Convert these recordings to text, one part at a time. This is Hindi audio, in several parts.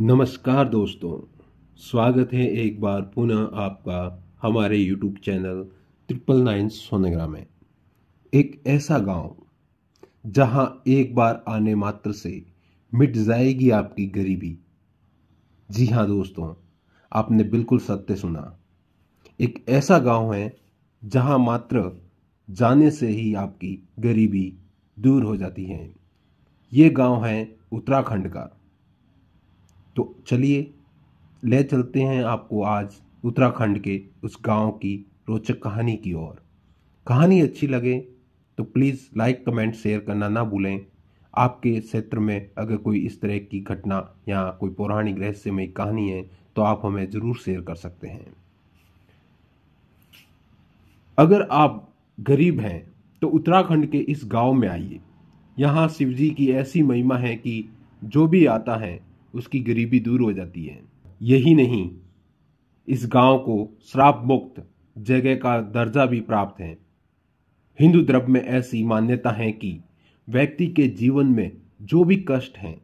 नमस्कार दोस्तों स्वागत है एक बार पुनः आपका हमारे YouTube channel triple nine Sonegra में एक ऐसा गांव जहां एक बार आने मात्र से मिट जाएगी आपकी गरीबी जी हां दोस्तों आपने बिल्कुल सत्य सुना एक ऐसा गांव है जहां मात्र जाने से ही आपकी गरीबी दूर हो जाती है ये गांव है उत्तराखंड का तो चलिए ले चलते हैं आपको आज उत्तराखंड के उस गांव की रोचक कहानी की ओर कहानी अच्छी लगे तो प्लीज़ लाइक कमेंट शेयर करना ना भूलें आपके क्षेत्र में अगर कोई इस तरह की घटना या कोई पौराणिक रहस्यमय कहानी है तो आप हमें ज़रूर शेयर कर सकते हैं अगर आप गरीब हैं तो उत्तराखंड के इस गांव में आइए यहाँ शिवजी की ऐसी महिमा है कि जो भी आता है उसकी गरीबी दूर हो जाती है यही नहीं इस गांव को श्राप मुक्त जगह का दर्जा भी प्राप्त है हिंदू धर्म में ऐसी मान्यता है कि व्यक्ति के जीवन में जो भी कष्ट हैं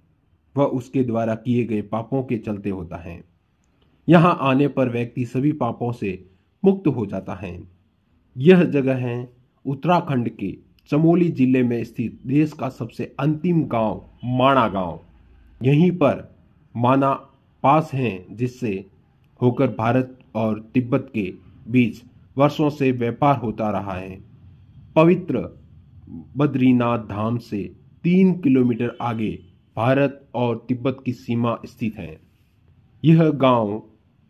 वह उसके द्वारा किए गए पापों के चलते होता है यहाँ आने पर व्यक्ति सभी पापों से मुक्त हो जाता है यह जगह है उत्तराखंड के चमोली जिले में स्थित देश का सबसे अंतिम गांव माणा गांव यहीं पर माना पास हैं जिससे होकर भारत और तिब्बत के बीच वर्षों से व्यापार होता रहा है पवित्र बद्रीनाथ धाम से तीन किलोमीटर आगे भारत और तिब्बत की सीमा स्थित है यह गांव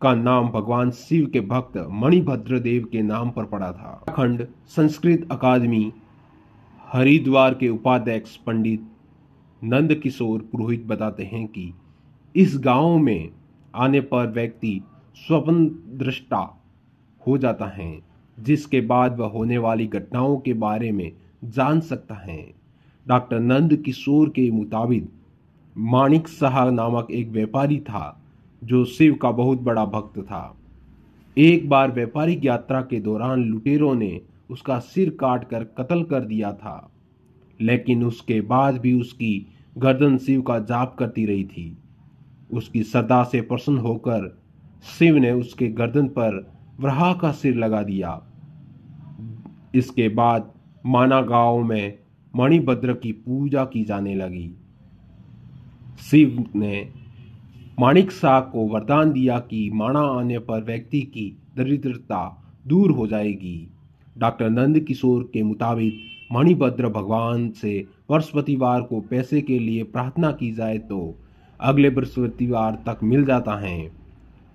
का नाम भगवान शिव के भक्त मणिभद्र देव के नाम पर पड़ा था उत्तराखंड संस्कृत अकादमी हरिद्वार के उपाध्यक्ष पंडित नंद किशोर पुरोहित बताते हैं कि इस गांव में आने पर व्यक्ति स्वप्न दृष्टा हो जाता है जिसके बाद वह होने वाली घटनाओं के बारे में जान सकता है डॉक्टर नंद किशोर के मुताबिक माणिक शाह नामक एक व्यापारी था जो शिव का बहुत बड़ा भक्त था एक बार व्यापारिक यात्रा के दौरान लुटेरों ने उसका सिर काट कर कत्ल कर दिया था लेकिन उसके बाद भी उसकी गर्दन शिव का जाप करती रही थी उसकी सदा से प्रसन्न होकर शिव ने उसके गर्दन पर व्रहा का सिर लगा दिया इसके बाद माना गांव में मणिभद्र की पूजा की जाने लगी शिव ने माणिक शाह को वरदान दिया कि माना आने पर व्यक्ति की दरिद्रता दूर हो जाएगी डॉक्टर नंद किशोर के मुताबिक मणिभद्र भगवान से बृहस्पतिवार को पैसे के लिए प्रार्थना की जाए तो अगले बृहस्पतिवार तक मिल जाता है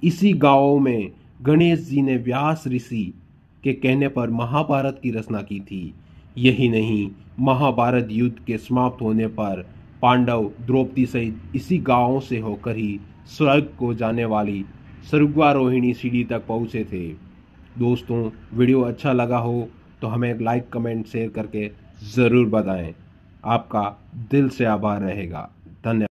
इसी गांव में गणेश जी ने व्यास ऋषि के कहने पर महाभारत की रचना की थी यही नहीं महाभारत युद्ध के समाप्त होने पर पांडव द्रौपदी सहित इसी गांव से होकर ही स्वर्ग को जाने वाली स्वर्गारोहिणी सीढ़ी तक पहुंचे थे दोस्तों वीडियो अच्छा लगा हो तो हमें एक लाइक कमेंट शेयर करके ज़रूर बताएं आपका दिल से आभार रहेगा धन्यवाद